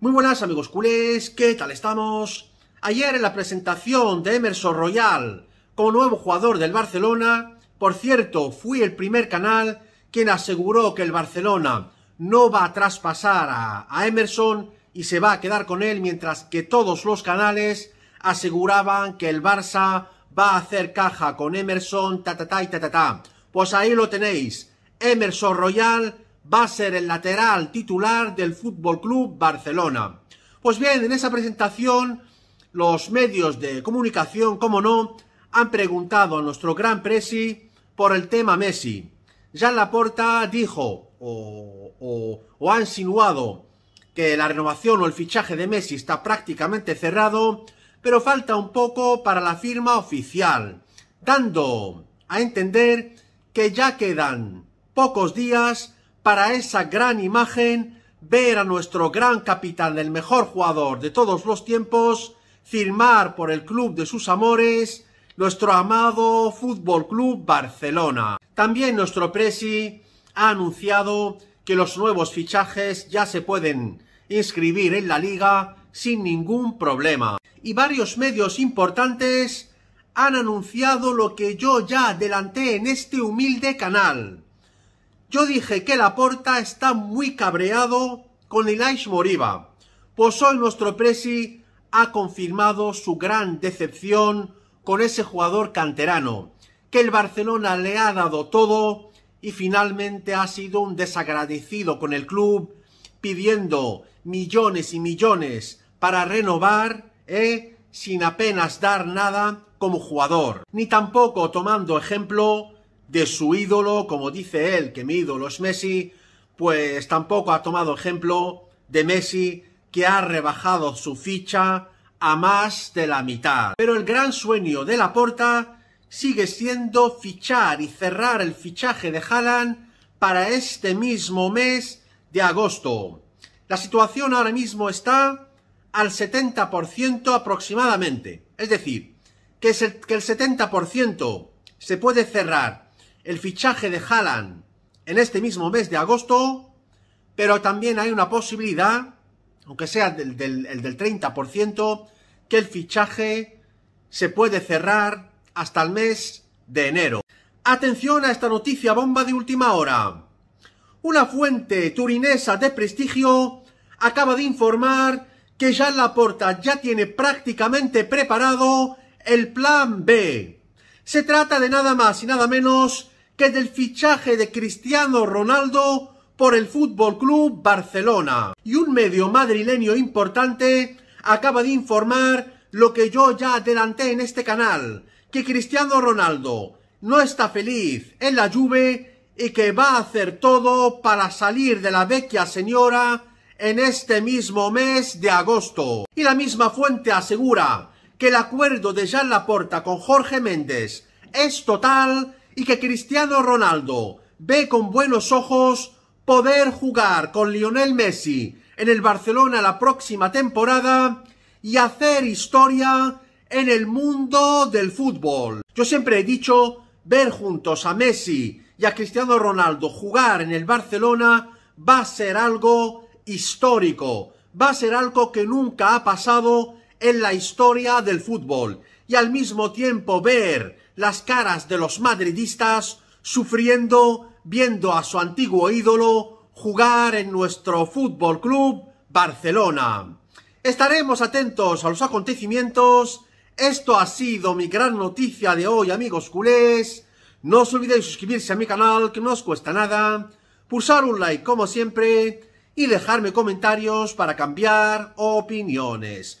Muy buenas amigos culés, ¿qué tal estamos? Ayer en la presentación de Emerson Royal como nuevo jugador del Barcelona, por cierto, fui el primer canal quien aseguró que el Barcelona no va a traspasar a, Emerson y se va a quedar con él, mientras que todos los canales aseguraban que el Barça va a hacer caja con Emerson, ta ta ta y ta ta ta. Pues ahí lo tenéis, Emerson Royal va a ser el lateral titular del Fútbol Club Barcelona. Pues bien, en esa presentación, los medios de comunicación, como no, han preguntado a nuestro gran presi por el tema Messi. Jean Laporta dijo, o, o ha insinuado, que la renovación o el fichaje de Messi está prácticamente cerrado, pero falta un poco para la firma oficial, dando a entender que ya quedan pocos días para esa gran imagen ver a nuestro gran capitán, el mejor jugador de todos los tiempos, firmar por el club de sus amores, nuestro amado Fútbol Club Barcelona. También nuestro Presi ha anunciado que los nuevos fichajes ya se pueden inscribir en la liga sin ningún problema. Y varios medios importantes han anunciado lo que yo ya adelanté en este humilde canal yo dije que Laporta está muy cabreado con El ice Moriba, pues hoy nuestro Presi ha confirmado su gran decepción con ese jugador canterano, que el Barcelona le ha dado todo y finalmente ha sido un desagradecido con el club, pidiendo millones y millones para renovar, ¿eh? sin apenas dar nada como jugador, ni tampoco tomando ejemplo de su ídolo, como dice él, que mi ídolo es Messi, pues tampoco ha tomado ejemplo de Messi, que ha rebajado su ficha a más de la mitad. Pero el gran sueño de Laporta sigue siendo fichar y cerrar el fichaje de Haaland para este mismo mes de agosto. La situación ahora mismo está al 70% aproximadamente. Es decir, que, que el 70% se puede cerrar el fichaje de Haaland en este mismo mes de agosto, pero también hay una posibilidad, aunque sea del, del, el del 30%, que el fichaje se puede cerrar hasta el mes de enero. Atención a esta noticia bomba de última hora. Una fuente turinesa de prestigio acaba de informar que ya la Laporta ya tiene prácticamente preparado el plan B se trata de nada más y nada menos que del fichaje de Cristiano Ronaldo por el Fútbol Club Barcelona. Y un medio madrileño importante acaba de informar lo que yo ya adelanté en este canal, que Cristiano Ronaldo no está feliz en la Juve y que va a hacer todo para salir de la vecchia señora en este mismo mes de agosto. Y la misma fuente asegura que el acuerdo de Jean Laporta con Jorge Méndez es total y que Cristiano Ronaldo ve con buenos ojos poder jugar con Lionel Messi en el Barcelona la próxima temporada y hacer historia en el mundo del fútbol. Yo siempre he dicho, ver juntos a Messi y a Cristiano Ronaldo jugar en el Barcelona va a ser algo histórico, va a ser algo que nunca ha pasado en la historia del fútbol y al mismo tiempo ver las caras de los madridistas sufriendo viendo a su antiguo ídolo jugar en nuestro Fútbol Club Barcelona. Estaremos atentos a los acontecimientos. Esto ha sido mi gran noticia de hoy, amigos culés. No os olvidéis suscribirse a mi canal, que no os cuesta nada. Pulsar un like, como siempre. Y dejarme comentarios para cambiar opiniones.